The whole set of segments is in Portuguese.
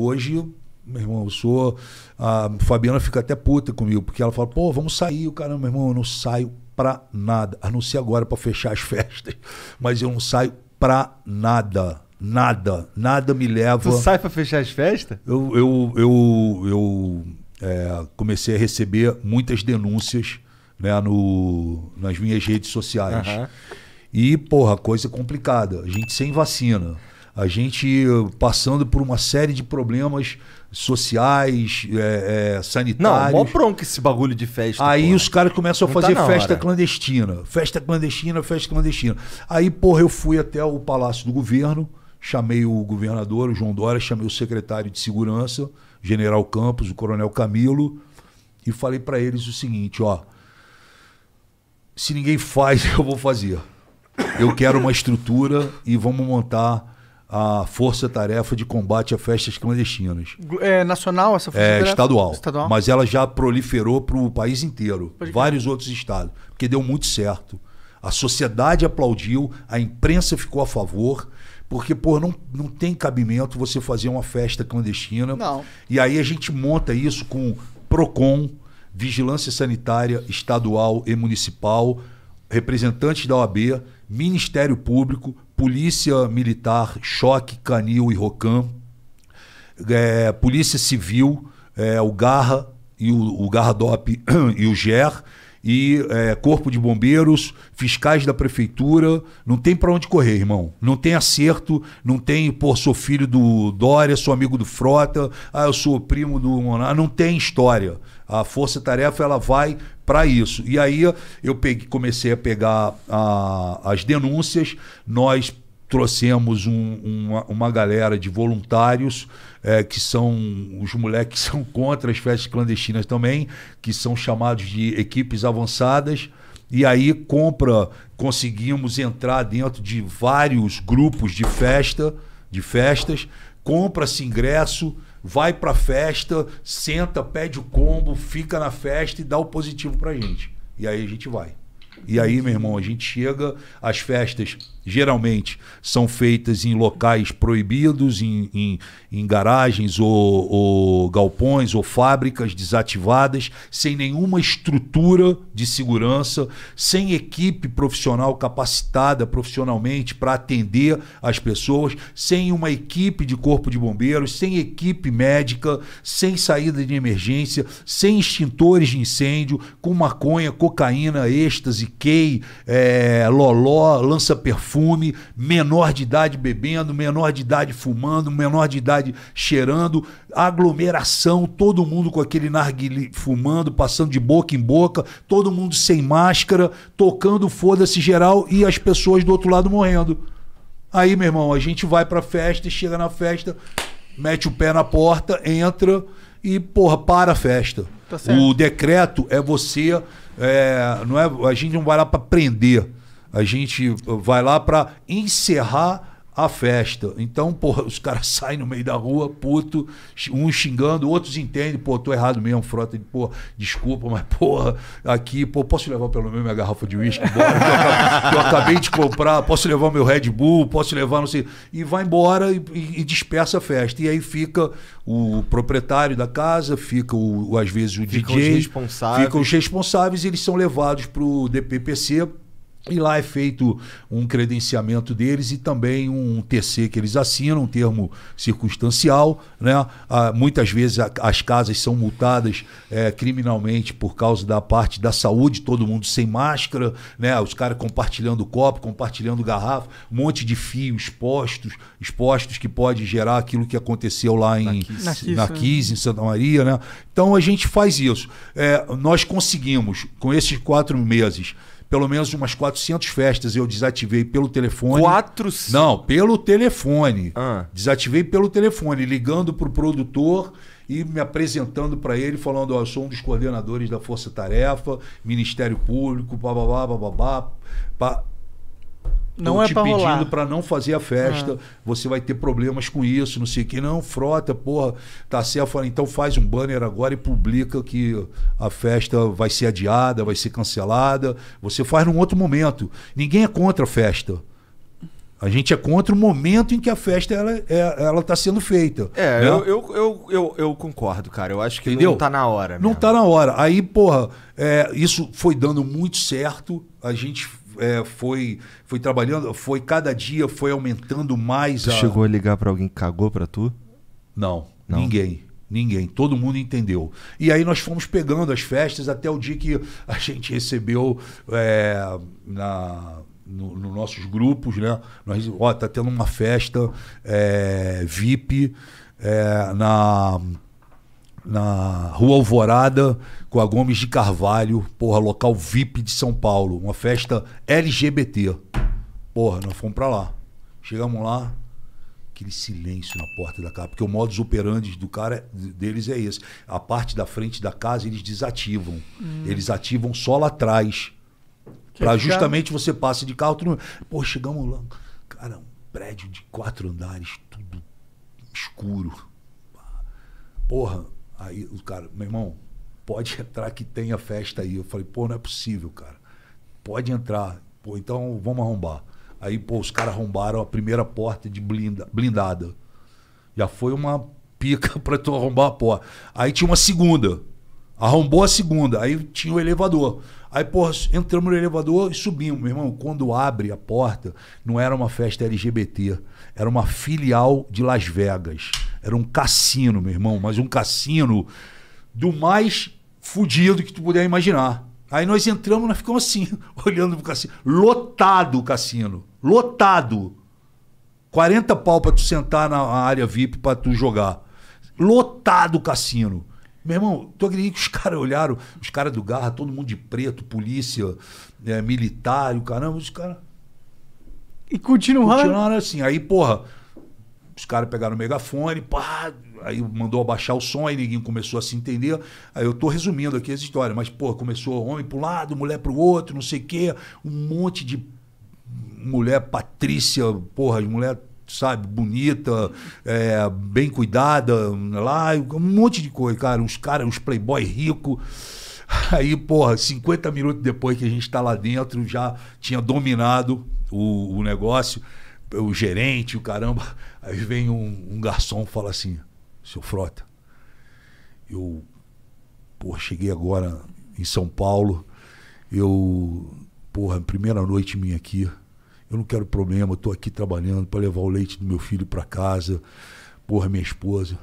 Hoje, meu irmão, eu sou. A Fabiana fica até puta comigo, porque ela fala, pô, vamos sair. O caramba, meu irmão, eu não saio pra nada. A não ser agora para fechar as festas, mas eu não saio pra nada. Nada, nada me leva. Tu sai pra fechar as festas? Eu, eu, eu, eu é, comecei a receber muitas denúncias né, no, nas minhas redes sociais. Uhum. E, porra, coisa complicada. A gente sem vacina a gente eh, passando por uma série de problemas sociais, é, é, sanitários. Não, mó pronto esse bagulho de festa. Aí porra. os caras começam a fazer tá festa hora. clandestina. Festa clandestina, festa clandestina. Aí, porra, eu fui até o Palácio do Governo, chamei o governador, o João Dória, chamei o secretário de Segurança, General Campos, o Coronel Camilo, e falei para eles o seguinte, ó. Se ninguém faz, eu vou fazer. Eu quero uma estrutura e vamos montar a força-tarefa de combate a festas clandestinas. É nacional essa força? É estadual, estadual. Mas ela já proliferou para o país inteiro, Pode vários outros estados, porque deu muito certo. A sociedade aplaudiu, a imprensa ficou a favor. Porque, pô, não, não tem cabimento você fazer uma festa clandestina. Não. E aí a gente monta isso com PROCON, Vigilância Sanitária Estadual e Municipal, representantes da OAB, Ministério Público, polícia militar, choque, canil e rocam, é, polícia civil, é, o Garra e o, o Garra Dop e o GER e é, corpo de bombeiros, fiscais da prefeitura, não tem para onde correr, irmão. Não tem acerto, não tem, pô, sou filho do Dória, sou amigo do Frota, ah, eu sou primo do Monar, não tem história. A força-tarefa ela vai para isso. E aí eu peguei, comecei a pegar a, as denúncias, nós trouxemos um, uma, uma, galera de voluntários é, que são os moleques que são contra as festas clandestinas também, que são chamados de equipes avançadas. E aí compra, conseguimos entrar dentro de vários grupos de festa, de festas, compra-se ingresso, vai pra festa, senta, pede o combo, fica na festa e dá o positivo pra gente. E aí a gente vai. E aí, meu irmão, a gente chega, as festas geralmente são feitas em locais proibidos, em, em, em garagens ou, ou, galpões ou fábricas desativadas, sem nenhuma estrutura de segurança, sem equipe profissional capacitada profissionalmente para atender as pessoas, sem uma equipe de corpo de bombeiros, sem equipe médica, sem saída de emergência, sem extintores de incêndio, com maconha, cocaína, êxtase, key, é, loló, lança-perfume menor de idade bebendo, menor de idade fumando, menor de idade cheirando, aglomeração, todo mundo com aquele narguilé fumando, passando de boca em boca, todo mundo sem máscara, tocando foda-se geral e as pessoas do outro lado morrendo. Aí, meu irmão, a gente vai pra festa, chega na festa, mete o pé na porta, entra e, porra, para a festa. Tá o decreto é você. É, não é, a gente não vai lá para prender a gente eh, vai lá para encerrar a festa. Então, porra, os caras saem no meio da rua, puto, uns xingando, outros entendem, pô, tô errado mesmo, frota de, pô, desculpa, mas, porra, aqui, pô, posso levar pelo menos minha garrafa de uísque embora, que eu, acabei de comprar, posso levar meu Red Bull, posso levar, não sei, e vai embora e, e, e dispersa a festa. E aí fica o proprietário da casa, fica, o, às vezes, o ficam DJ. Os responsáveis. Ficam os responsáveis e eles são levados pro DPPC e lá é feito um credenciamento deles e também um TC que eles assinam, um termo circunstancial. Né? Ah, muitas vezes a, as casas são multadas é, criminalmente por causa da parte da saúde, todo mundo sem máscara, né? os caras compartilhando copo, compartilhando garrafa, um monte de fios postos, expostos que pode gerar aquilo que aconteceu lá em, na Kiss, é. em Santa Maria. Né? Então a gente faz isso. É, nós conseguimos, com esses quatro meses, pelo menos umas 400 festas eu desativei pelo telefone. 400? Não, pelo telefone. Ah. Desativei pelo telefone, ligando para o produtor e me apresentando para ele, falando: oh, eu sou um dos coordenadores da Força Tarefa, Ministério Público, bababá, bababá. Pá não é te pedindo para não fazer a festa, ah. você vai ter problemas com isso, não sei o que. Não, frota, porra, tá certo. então faz um banner agora e publica que a festa vai ser adiada, vai ser cancelada. Você faz num outro momento. Ninguém é contra a festa. A gente é contra o momento em que a festa ela é, ela está sendo feita. É, né? eu, eu, eu, eu, eu, concordo, cara. Eu acho que Entendeu? não está na hora. Mesmo. Não está na hora. Aí, porra, é, isso foi dando muito certo. A gente é, foi, foi trabalhando, foi cada dia foi aumentando mais. Tu a... chegou a ligar para alguém que cagou para tu? Não, Não, ninguém. Ninguém, todo mundo entendeu. E aí nós fomos pegando as festas até o dia que a gente recebeu é, na, nos no nossos grupos, né? Nós, ó, tá tendo uma festa é, VIP é, na na Rua Alvorada com a Gomes de Carvalho, porra, local VIP de São Paulo, uma festa LGBT. Porra, nós fomos pra lá. Chegamos lá, aquele silêncio na porta da casa, porque o modus operandi do cara é, deles é esse. A parte da frente da casa eles desativam. Hum. Eles ativam só lá atrás. Para justamente você passe de carro, tudo. Pô, chegamos lá. Cara, um prédio de quatro andares, tudo escuro. Porra, Aí o cara, meu irmão, pode entrar que tenha festa aí. Eu falei, pô, não é possível, cara. Pode entrar. Pô, então vamos arrombar. Aí, pô, os caras arrombaram a primeira porta de blinda, blindada. Já foi uma pica pra tu arrombar a porta. Aí tinha uma segunda. Arrombou a segunda. Aí tinha o elevador. Aí, pô, entramos no elevador e subimos, meu irmão. Quando abre a porta, não era uma festa LGBT. Era uma filial de Las Vegas. Era um cassino, meu irmão, mas um cassino do mais fudido que tu puder imaginar. Aí nós entramos, nós ficamos assim, olhando pro cassino. Lotado o cassino. Lotado. 40 pau pra tu sentar na área VIP pra tu jogar. Lotado o cassino. Meu irmão, tu acredita que os caras olharam, os caras do Garra, todo mundo de preto, polícia, é, militar, o caramba, os caras. E continuaram. Continuaram assim. Aí, porra, os caras pegaram o megafone, pá, aí mandou abaixar o som, aí ninguém começou a se entender. Aí eu tô resumindo aqui as história, mas, pô, começou homem para um lado, mulher para o outro, não sei o quê, um monte de mulher patrícia, porra, mulher, sabe, bonita, é, bem cuidada, lá, um monte de coisa, cara, uns caras, uns playboy rico. Aí, porra, 50 minutos depois que a gente tá lá dentro, já tinha dominado o, o negócio o gerente, o caramba. Aí vem um, um garçom e fala assim: seu Frota, eu porra, cheguei agora em São Paulo, eu, porra, é primeira noite minha aqui, eu não quero problema, eu tô aqui trabalhando para levar o leite do meu filho para casa, porra, minha esposa.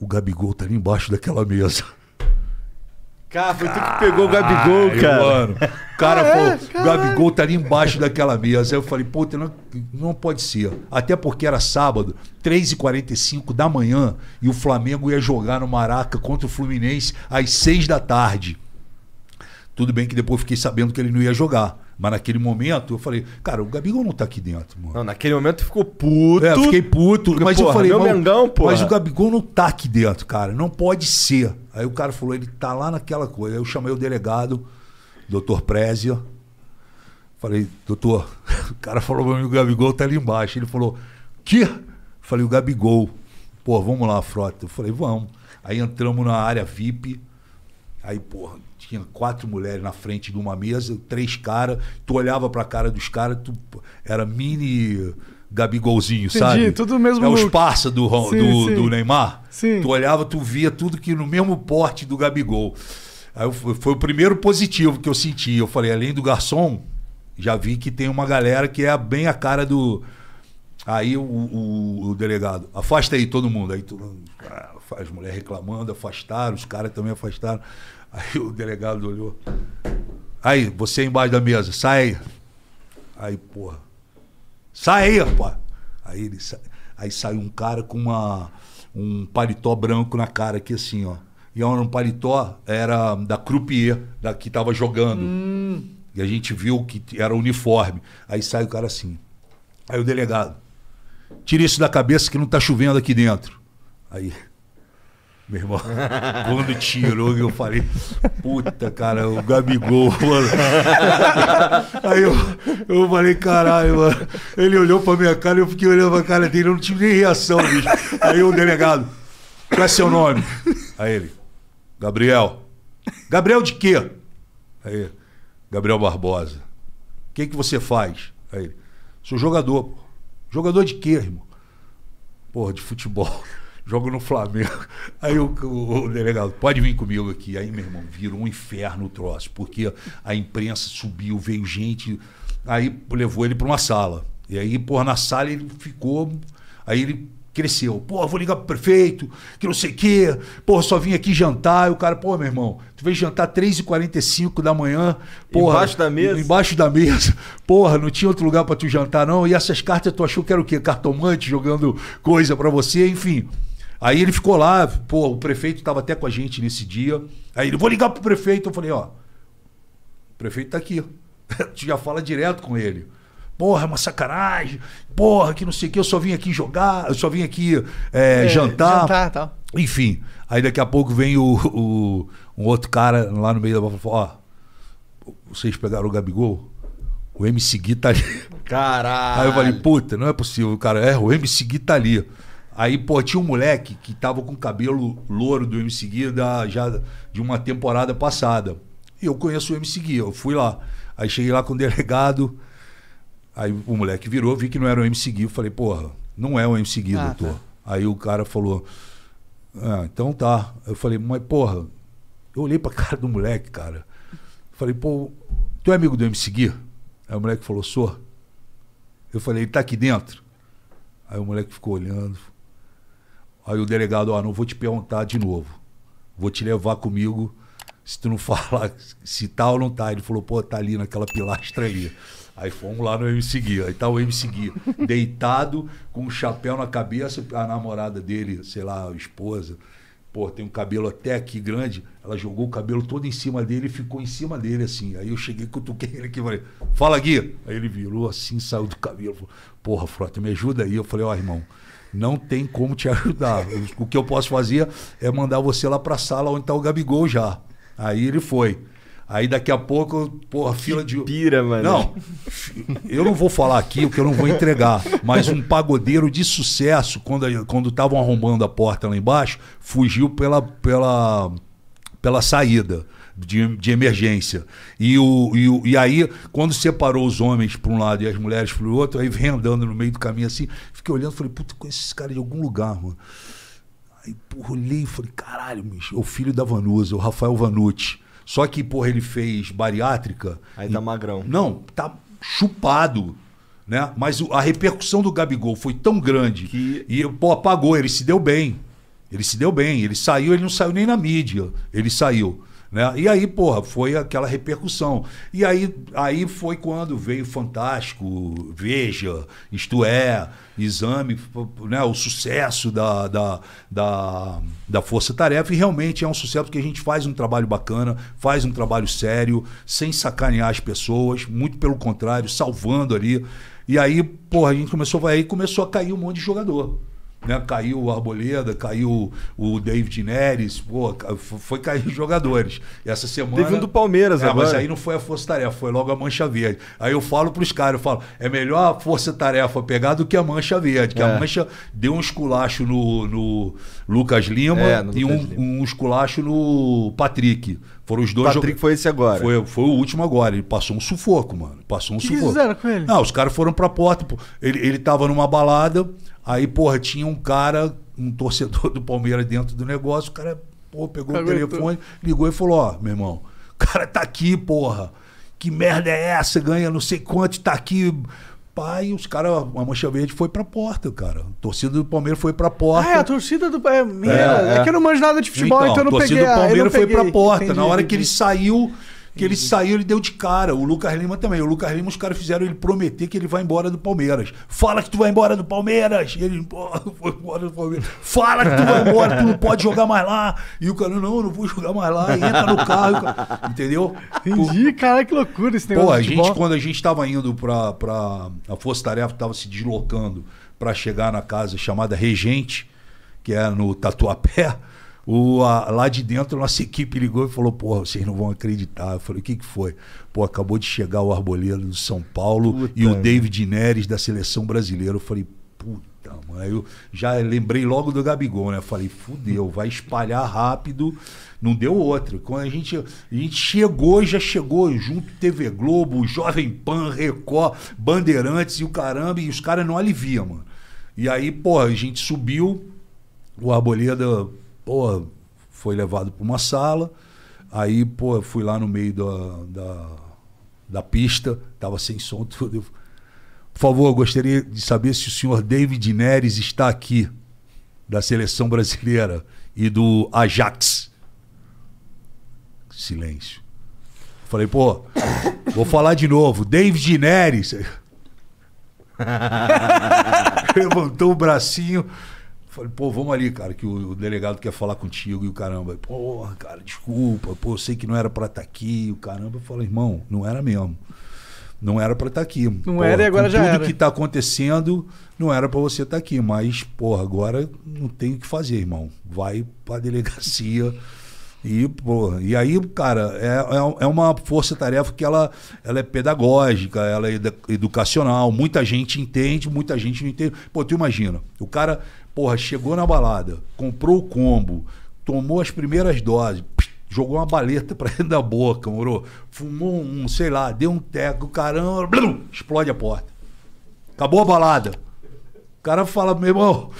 O Gabigol tá ali embaixo daquela mesa. Cara, foi tu que pegou o Gabigol, Ai, cara. Mano cara, ah, pô, é? Gabigol tá ali embaixo daquela mesa. Aí eu falei, pô, não, não pode ser. Até porque era sábado, 3h45 da manhã, e o Flamengo ia jogar no Maraca contra o Fluminense às 6 da tarde. Tudo bem que depois fiquei sabendo que ele não ia jogar. Mas naquele momento eu falei, cara, o Gabigol não tá aqui dentro, mano. Não, naquele momento ficou puto. É, eu fiquei puto. mas porra, eu falei, meu Mengão, mas o Gabigol não tá aqui dentro, cara. Não pode ser. Aí o cara falou, ele tá lá naquela coisa. Aí eu chamei o delegado doutor Prézio. Falei, doutor, o cara falou pra mim, o Gabigol tá ali embaixo. Ele falou, que? Falei, o Gabigol. Pô, vamos lá, frota. Eu falei, vamos. Aí entramos na área VIP. Aí, porra, tinha quatro mulheres na frente de uma mesa, três caras. Tu olhava pra cara dos caras, tu era mini Gabigolzinho, Entendi, sabe? tudo mesmo. É look. os parça do, sim, do, sim. do Neymar. Sim. Tu olhava, tu via tudo que no mesmo porte do Gabigol. Aí eu, foi o primeiro positivo que eu senti. Eu falei, além do garçom, já vi que tem uma galera que é bem a cara do. Aí o, o, o delegado, afasta aí todo mundo. Aí todo mundo, as ah, mulheres reclamando, afastaram, os caras também afastaram. Aí o delegado olhou. Aí, você embaixo da mesa, sai aí. Aí, porra. Sai aí, rapaz. Aí, ele, aí sai um cara com uma, um paletó branco na cara aqui assim, ó e era um paletó, era da croupier, da, que estava jogando. Hum. E a gente viu que era uniforme. Aí sai o cara assim. Aí o delegado, tira isso da cabeça que não tá chovendo aqui dentro. Aí, meu irmão, quando tirou, eu falei, puta, cara, o Gabigol, mano. Aí eu, eu falei, caralho, mano. Ele olhou pra minha cara, eu fiquei olhando pra cara dele, eu não tive nem reação, bicho. Aí o delegado, qual é seu nome? Aí ele, Gabriel. Gabriel de quê? Aí, Gabriel Barbosa. O que, que você faz? Aí, sou jogador. Pô. Jogador de quê, irmão? Porra, de futebol. Jogo no Flamengo. Aí o, o, o, delegado, pode vir comigo aqui. Aí, meu irmão, virou um inferno o troço, porque a imprensa subiu, veio gente. Aí levou ele para uma sala. E aí, porra, na sala ele ficou. Aí ele cresceu. Pô, vou ligar pro prefeito, que não sei o quê. Pô, só vim aqui jantar. E o cara, pô, meu irmão, tu veio jantar 3h45 da manhã. Porra, embaixo da mesa? Embaixo da mesa. Porra, não tinha outro lugar para tu jantar, não. E essas cartas tu achou que era o quê? Cartomante jogando coisa para você, enfim. Aí ele ficou lá, pô, o prefeito tava até com a gente nesse dia. Aí ele, vou ligar pro prefeito. Eu falei, ó, o prefeito tá aqui. tu já fala direto com ele. Porra, é uma sacanagem. Porra, que não sei o que, eu só vim aqui jogar, eu só vim aqui é, é, jantar. Jantar tal. Enfim. Aí daqui a pouco vem o, o um outro cara lá no meio da bola e fala: Ó, vocês pegaram o Gabigol? O MC Gui tá ali. Caralho. Aí eu falei: Puta, não é possível, cara. É, o MC Gui tá ali. Aí, pô, tinha um moleque que tava com o cabelo louro do MC Gui da, já de uma temporada passada. E eu conheço o MC Gui, eu fui lá. Aí cheguei lá com o delegado. Aí o moleque virou, vi que não era o MC Gui. Eu falei, porra, não é o MC Gui, ah, tá. doutor. Tá. Aí o cara falou, ah, então tá. Eu falei, mas porra, eu olhei pra cara do moleque, cara. Falei, pô, tu é amigo do MC Gui? Aí o moleque falou, sou. Eu falei, ele tá aqui dentro? Aí o moleque ficou olhando. Aí o delegado, ó, ah, não vou te perguntar de novo. Vou te levar comigo se tu não falar se tá ou não tá. Ele falou, pô, tá ali naquela pilastra ali. Aí fomos lá no MC Guia. Aí tá o MC Guia, deitado, com um chapéu na cabeça, a namorada dele, sei lá, a esposa, pô, tem um cabelo até aqui grande. Ela jogou o cabelo todo em cima dele e ficou em cima dele, assim. Aí eu cheguei, cutuquei ele aqui e falei, fala Guia. Aí ele virou assim, saiu do cabelo. Falou, Porra, Frota, me ajuda aí. Eu falei, ó, oh, irmão, não tem como te ajudar. O que eu posso fazer é mandar você lá pra sala onde tá o Gabigol já. Aí ele foi. Aí daqui a pouco, pô, a fila de. Pira, mano. Não, eu não vou falar aqui o que eu não vou entregar, mas um pagodeiro de sucesso, quando estavam quando arrombando a porta lá embaixo, fugiu pela, pela, pela saída. De, de, emergência. E, o, e, o, e aí, quando separou os homens para um lado e as mulheres para o outro, aí vem andando no meio do caminho assim, fiquei olhando e falei, puta, conheço esse cara de algum lugar, mano. Aí porra, olhei e falei, caralho, bicho, é o filho da Vanusa, o Rafael Vanucci. Só que, porra, ele fez bariátrica. Aí tá magrão. Não, tá chupado. Né? Mas a repercussão do Gabigol foi tão grande que... e pô, apagou, ele se deu bem. Ele se deu bem, ele saiu, ele não saiu nem na mídia. Ele saiu. Né? E aí, porra, foi aquela repercussão. E aí, aí foi quando veio Fantástico, Veja, Isto É, Exame, né? o sucesso da, da, da, da Força Tarefa. E realmente é um sucesso porque a gente faz um trabalho bacana, faz um trabalho sério, sem sacanear as pessoas, muito pelo contrário, salvando ali. E aí, porra, a gente começou, aí começou a cair um monte de jogador. Né? Caiu o Arboleda, caiu o David Neres, pô, foi cair jogadores. E essa semana. Teve um do Palmeiras, é, agora. Mas aí não foi a força-tarefa, foi logo a mancha verde. Aí eu falo pros caras, eu falo, é melhor a força-tarefa pegar do que a mancha verde, que é. a mancha deu um esculacho no, no Lucas Lima é, e um, Lima. um esculacho no Patrick. Foram os dois Patrick foi esse agora. Foi, foi, o último agora. Ele passou um sufoco, mano. Passou um que sufoco. O que fizeram com ele? Não, os caras foram pra porta. Pô. Ele, ele tava numa balada, aí, porra, tinha um cara, um torcedor do Palmeiras dentro do negócio. O cara, porra pegou Aguentou. o telefone, ligou e falou: Ó, meu irmão, o cara tá aqui, porra. Que merda é essa? Ganha não sei quanto, tá aqui Pai, os caras, a Mancha Verde foi pra porta, cara. A torcida do Palmeiras foi pra porta. Ah, é, a torcida do. É, minha, é, é. é que eu não manjo nada de é. futebol, então, então eu não peguei. Então, a torcida do ah, Palmeiras foi pra porta. Entendi, Na hora entendi. que ele saiu, que ele saiu, ele deu de cara. O Lucas Lima também. O Lucas Lima, os caras fizeram ele prometer que ele vai embora do Palmeiras. Fala que tu vai embora do Palmeiras! E ele foi embora do Palmeiras. Fala que tu vai embora, tu não pode jogar mais lá. E o cara, não, não vou jogar mais lá. E entra no carro. Cara, entendeu? Entendi, cara, que loucura esse negócio. Pô, a gente, quando a gente estava indo pra, pra. A Força Tarefa estava se deslocando para chegar na casa chamada Regente, que é no Tatuapé o, a, lá de dentro, nossa equipe ligou e falou: Porra, vocês não vão acreditar. Eu falei: O que, que foi? Pô, acabou de chegar o Arboleda do São Paulo puta, e o David Neres da seleção brasileira. Eu falei: Puta, mano. eu já lembrei logo do Gabigol, né? Eu falei: Fudeu, vai espalhar rápido. Não deu outro Quando a gente, a gente chegou, já chegou junto TV Globo, Jovem Pan, Record, Bandeirantes e o caramba, e os caras não aliviam, mano. E aí, pô, a gente subiu. O Arboleda pô, foi levado para uma sala. Aí, pô, eu fui lá no meio da, da, da pista, tava sem som, tudo. Eu, por favor, gostaria de saber se o senhor David Neres está aqui, da seleção brasileira e do Ajax. Silêncio. falei, pô, vou falar de novo. David Neres. Levantou o bracinho. Falei, pô, vamos ali, cara, que o delegado quer falar contigo e o caramba. Porra, cara, desculpa, pô, sei que não era para estar tá aqui. O caramba, eu falei, irmão, não era mesmo. Não era para estar tá aqui. Não porra, era e agora já era. Tudo que tá acontecendo, não era para você estar tá aqui. Mas, porra, agora não tem o que fazer, irmão. Vai pra delegacia. E, porra, e aí, cara, é, é, é uma força-tarefa que ela, ela é pedagógica, ela é educacional. Muita gente entende, muita gente não entende. Pô, tu imagina, o cara Porra, chegou na balada, comprou o combo, tomou as primeiras doses, jogou uma baleta pra dentro da boca, morou, Fumou um, sei lá, deu um teco, caramba, blum, explode a porta. Acabou a balada. O cara fala, meu irmão,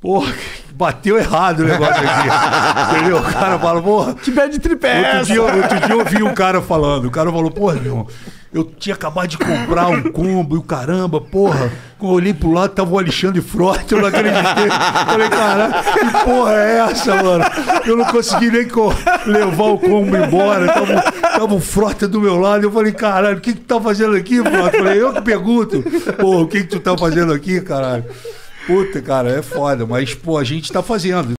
porra, bateu errado o negócio aqui. Entendeu? O cara fala, porra. Tiver de tripé. Outro dia, outro dia eu ouvi um cara falando, o cara falou, porra, meu irmão eu tinha acabado de comprar um combo e o caramba, porra. Quando eu olhei pro lado, tava o Alexandre Frota, eu não acreditei. Falei, caralho, que porra é essa, mano? Eu não consegui nem levar o combo embora. Tava, tava o Frota do meu lado. Eu falei, caralho, o que que tu tá fazendo aqui, Frota? Eu falei, eu que pergunto. Porra, o que que tu tá fazendo aqui, caralho? Puta, cara, é foda. Mas, pô, a gente tá fazendo.